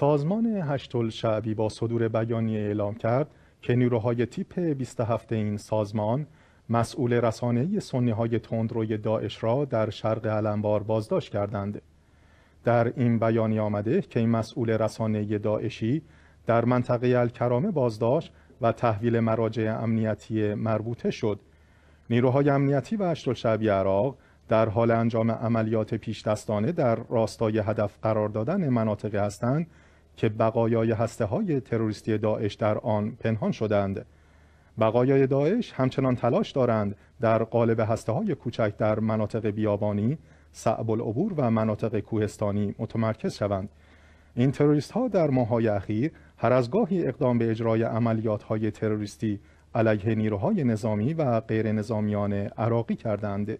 سازمان هشتل شعبی با صدور بیانیه اعلام کرد که نیروهای تیپ 27 این سازمان مسئول رسانه سنی های تندروی داعش را در شرق علمبار بازداشت کردند. در این بیانی آمده که این مسئول رسانه داعشی در منطقه الکرامه بازداشت و تحویل مراجع امنیتی مربوطه شد. نیروهای امنیتی و هشتل شعبی عراق در حال انجام عملیات پیش دستانه در راستای هدف قرار دادن مناطقی هستند که بقایای هسته های تروریستی داعش در آن پنهان شدند بقایای داعش همچنان تلاش دارند در قالب هسته های کوچک در مناطق بیابانی سعب العبور و مناطق کوهستانی متمرکز شوند این تروریست ها در ماهای اخیر هر از گاهی اقدام به اجرای عملیات های تروریستی علیه نیروهای نظامی و غیر نظامیان عراقی کردند